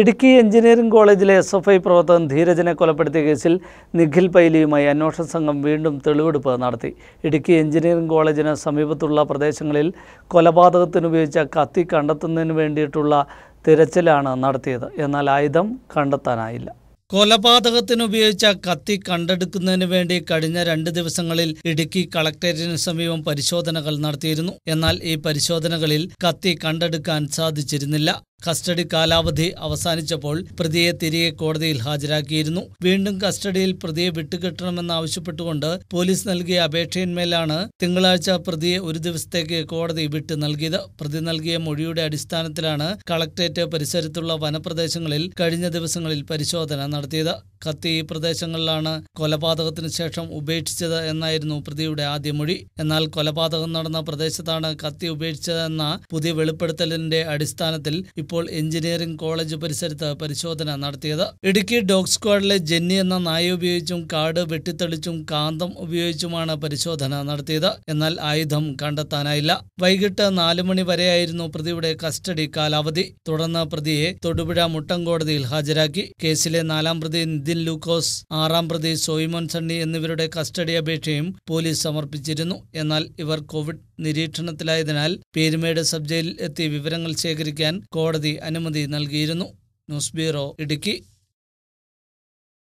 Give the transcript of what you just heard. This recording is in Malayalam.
ഇടുക്കി എഞ്ചിനീയറിംഗ് കോളേജിലെ എസ് എഫ് ഐ പ്രവർത്തകൻ ധീരജനെ കൊലപ്പെടുത്തിയ കേസിൽ നിഖിൽ പൈലിയുമായി അന്വേഷണ സംഘം വീണ്ടും തെളിവെടുപ്പ് നടത്തി ഇടുക്കി എഞ്ചിനീയറിംഗ് കോളേജിന് സമീപത്തുള്ള പ്രദേശങ്ങളിൽ കൊലപാതകത്തിനുപയോഗിച്ച കത്തി കണ്ടെത്തുന്നതിന് വേണ്ടിയിട്ടുള്ള തിരച്ചിലാണ് നടത്തിയത് എന്നാൽ ആയുധം കണ്ടെത്താനായില്ല കൊലപാതകത്തിനുപയോഗിച്ച കത്തി കണ്ടെടുക്കുന്നതിന് വേണ്ടി കഴിഞ്ഞ രണ്ട് ദിവസങ്ങളിൽ ഇടുക്കി കളക്ടറേറ്റിന് സമീപം പരിശോധനകൾ നടത്തിയിരുന്നു എന്നാൽ ഈ പരിശോധനകളിൽ കത്തി കണ്ടെടുക്കാൻ സാധിച്ചിരുന്നില്ല കസ്റ്റഡി കാലാവധി അവസാനിച്ചപ്പോൾ പ്രതിയെ തിരികെ കോടതിയിൽ ഹാജരാക്കിയിരുന്നു വീണ്ടും കസ്റ്റഡിയിൽ പ്രതിയെ വിട്ടുകിട്ടണമെന്നാവശ്യപ്പെട്ടുകൊണ്ട് പോലീസ് നൽകിയ അപേക്ഷയിന്മേലാണ് തിങ്കളാഴ്ച പ്രതിയെ ഒരു ദിവസത്തേക്ക് കോടതി വിട്ടു നൽകിയത് പ്രതി നൽകിയ മൊഴിയുടെ അടിസ്ഥാനത്തിലാണ് കളക്ടറേറ്റ് പരിസരത്തുള്ള വനപ്രദേശങ്ങളിൽ കഴിഞ്ഞ ദിവസങ്ങളിൽ പരിശോധന നടത്തിയത് കത്തി ഈ പ്രദേശങ്ങളിലാണ് കൊലപാതകത്തിന് ശേഷം ഉപേക്ഷിച്ചത് എന്നായിരുന്നു പ്രതിയുടെ ആദ്യ മൊഴി എന്നാൽ കൊലപാതകം നടന്ന പ്രദേശത്താണ് കത്തി ഉപേക്ഷിച്ചതെന്ന പുതിയ വെളിപ്പെടുത്തലിന്റെ അടിസ്ഥാനത്തിൽ ഇപ്പോൾ എഞ്ചിനീയറിംഗ് കോളേജ് പരിസരത്ത് പരിശോധന നടത്തിയത് ഇടുക്കി ഡോഗ് സ്ക്വാഡിലെ ജെന്നി എന്ന നായ ഉപയോഗിച്ചും കാട് വെട്ടിത്തെളിച്ചും കാന്തം ഉപയോഗിച്ചുമാണ് പരിശോധന നടത്തിയത് എന്നാൽ ആയുധം കണ്ടെത്താനായില്ല വൈകിട്ട് നാലു മണി വരെയായിരുന്നു പ്രതിയുടെ കസ്റ്റഡി കാലാവധി തുടർന്ന് പ്രതിയെ തൊടുപുഴ മുട്ടം കോടതിയിൽ ഹാജരാക്കി കേസിലെ നാലാം പ്രതി നിതിൻ ജിതിൻ ലൂക്കോസ് ആറാം പ്രതി സോയിമോൻ സണ്ണി എന്നിവരുടെ കസ്റ്റഡി അപേക്ഷയും പോലീസ് സമർപ്പിച്ചിരുന്നു എന്നാൽ ഇവർ കോവിഡ് നിരീക്ഷണത്തിലായതിനാൽ പേരുമേട് സബ് ജയിലിൽ എത്തി വിവരങ്ങൾ ശേഖരിക്കാൻ കോടതി അനുമതി നൽകിയിരുന്നു ന്യൂസ് ബ്യൂറോ ഇടുക്കി